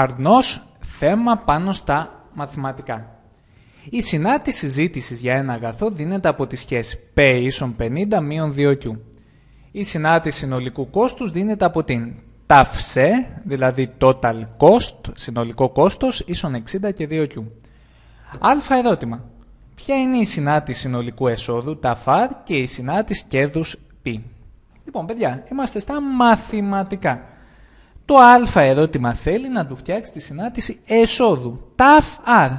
αρνός θέμα πάνω στα μαθηματικά. Η συνάτηση ζήτηση για ένα αγαθό δίνεται από τη σχέση P ίσον 50 μείον 2Q. Η συνάτηση συνολικού κόστους δίνεται από την ταυσε, δηλαδή total cost, συνολικό κόστος, ίσον 60 και 2Q. Α ερώτημα. Ποια είναι η συνάτηση συνολικού εσόδου, τα φαρ και η συνάτηση κέρδους π. Λοιπόν, παιδιά, είμαστε στα μαθηματικά. Το α ερώτημα θέλει να του φτιάξει τη συνάντηση εσόδου. Ταφ αρ.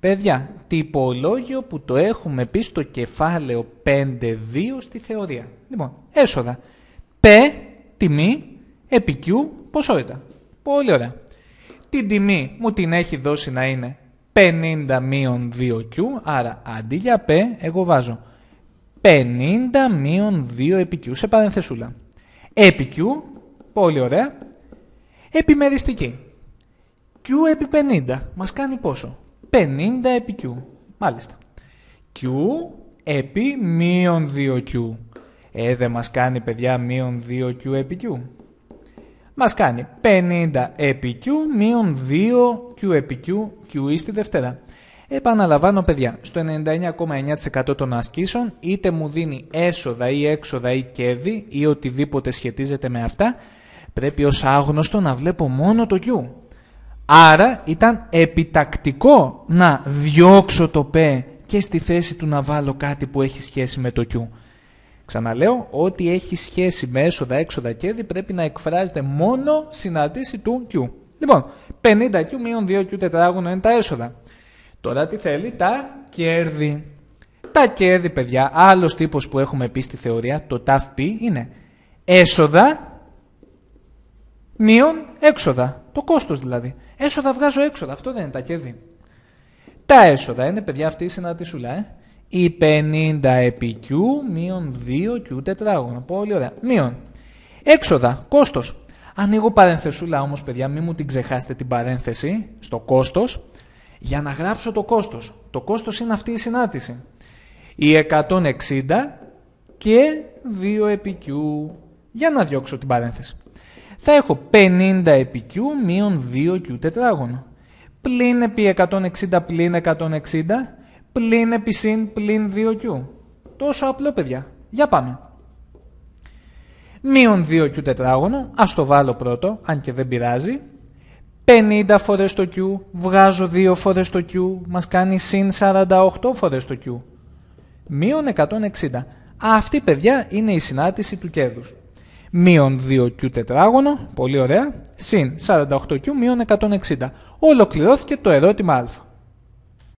Παιδιά, τυπολόγιο που το έχουμε πει στο κεφάλαιο 5.2 στη θεωρία. Λοιπόν, έσοδα. Π, τιμή, επί Q, ποσότητα. Πολύ ωραία. Την τιμή μου την έχει δώσει να είναι 50 2 2Q, άρα αντί για P, εγώ βάζω 50 2 επί Q, σε παρενθεσούλα. Επί Q, πολύ ωραία, Επιμεριστική. Q επί 50 μας κάνει πόσο. 50 επί Q. Μάλιστα. Q επί μείον 2Q. Ε, δεν μας κάνει παιδιά μείον 2Q επί Q. Μας κάνει 50 επί Q μείον 2Q επί Q, Q στη Δευτέρα. Επαναλαμβάνω παιδιά, στο 99,9% των ασκήσεων είτε μου δίνει έσοδα ή έξοδα ή κέρδη ή οτιδήποτε σχετίζεται με αυτά Πρέπει ως άγνωστο να βλέπω μόνο το Q. Άρα ήταν επιτακτικό να διώξω το P και στη θέση του να βάλω κάτι που έχει σχέση με το Q. Ξαναλέω, ό,τι έχει σχέση με έσοδα, έξοδα, κέρδη πρέπει να εκφράζεται μόνο στην του Q. Λοιπόν, 50Q μείον 2Q τετράγωνο είναι τα έσοδα. Τώρα τι θέλει, τα κέρδη. Τα κέρδη, παιδιά, άλλος τύπος που έχουμε πει στη θεωρία, το TAFP, είναι έσοδα μείον έξοδα. Το κόστος δηλαδή. Έσοδα βγάζω έξοδα. Αυτό δεν είναι τα κέρδη. Τα έσοδα είναι, παιδιά, αυτή η συναρτησούλα. Ε. Η 50 επί Q μείον 2 Q τετράγωνο. Πολύ ωραία. Μείον. Έξοδα. Κόστος. Ανοίγω παρενθεσούλα όμως, παιδιά, μην μου την ξεχάσετε την παρένθεση στο κόστος. Για να γράψω το κόστος. Το κόστος είναι αυτή η συνάρτηση. Η 160 και 2 επί Q. Για να διώξω την παρένθεση θα έχω 50 επί Q μείον 2 Q τετράγωνο. Πλην επί 160 πλην 160 πλην επί συν πλην 2 Q. Τόσο απλό παιδιά. Για πάμε. Μείον 2 Q τετράγωνο, ας το βάλω πρώτο, αν και δεν πειράζει. 50 φορές το Q, βγάζω 2 φορές το Q, μας κάνει συν 48 φορές το Q. Μείον 160. Αυτή, παιδιά, είναι η συνάρτηση του κέρδους μείον 2Q τετράγωνο, πολύ ωραία, συν 48Q μείον 160. Ολοκληρώθηκε το ερώτημα α.